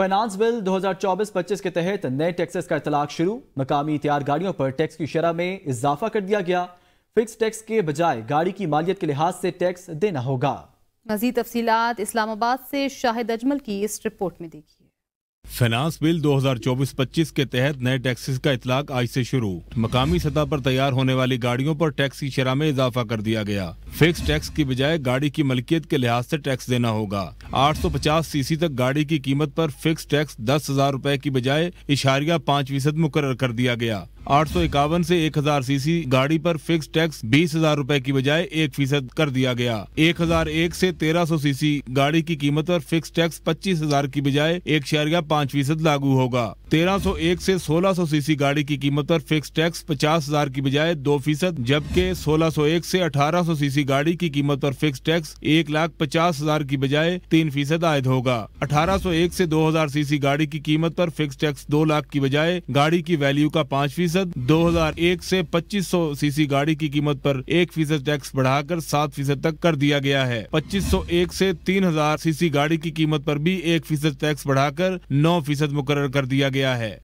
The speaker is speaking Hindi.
फाइनानस बिल 2024-25 के तहत नए टैक्सेस का इतलाक शुरू मकामी तैयार गाड़ियों पर टैक्स की शरह में इजाफा कर दिया गया फिक्स टैक्स के बजाय गाड़ी की मालियत के लिहाज से टैक्स देना होगा मजीद तफसी इस्लामाबाद से शाहिद अजमल की इस रिपोर्ट में देखिए फाइनेंस बिल 2024-25 के तहत नए टैक्सेस का इतलाक आज से शुरू मकामी सतह पर तैयार होने वाली गाड़ियों पर टैक्स की शराह में इजाफा कर दिया गया फिक्स टैक्स की बजाय गाड़ी की मलकियत के लिहाज से टैक्स देना होगा 850 सीसी तक गाड़ी की कीमत पर फिक्स टैक्स दस हजार रूपए की बजाय इशारिया पाँच फीसद मुकर कर दिया गया आठ सौ इक्यावन ऐसी एक हजार सीसी गाड़ी पर फिक्स टैक्स बीस हजार रूपए की बजाय एक फीसद कर दिया गया एक हजार एक ऐसी तेरह सौ सीसी गाड़ी की कीमत पर फिक्स टैक्स पच्चीस हजार की बजाय एक इशारिया पांच फीसद लागू होगा 1301 से 1600 सीसी गाड़ी की कीमत पर फिक्स टैक्स पचास हजार की बजाय दो फीसद जबकि 1601 से 1800 सीसी गाड़ी की कीमत पर फिक्स टैक्स एक लाख पचास हजार की बजाय तीन फीसद आयद होगा 1801 से 2000 सीसी गाड़ी की कीमत पर फिक्स टैक्स दो लाख की बजाय गाड़ी की वैल्यू का पाँच फीसद दो हजार एक से पच्चीस सौ सीसी गाड़ी की कीमत पर एक फीसद टैक्स बढ़ाकर सात फीसद तक कर दिया गया है पच्चीस सौ एक से तीन हजार सीसी गाड़ी की कीमत पर भी एक फीसद टैक्स बढ़ाकर नौ फीसद मुकर कर दिया गया गया है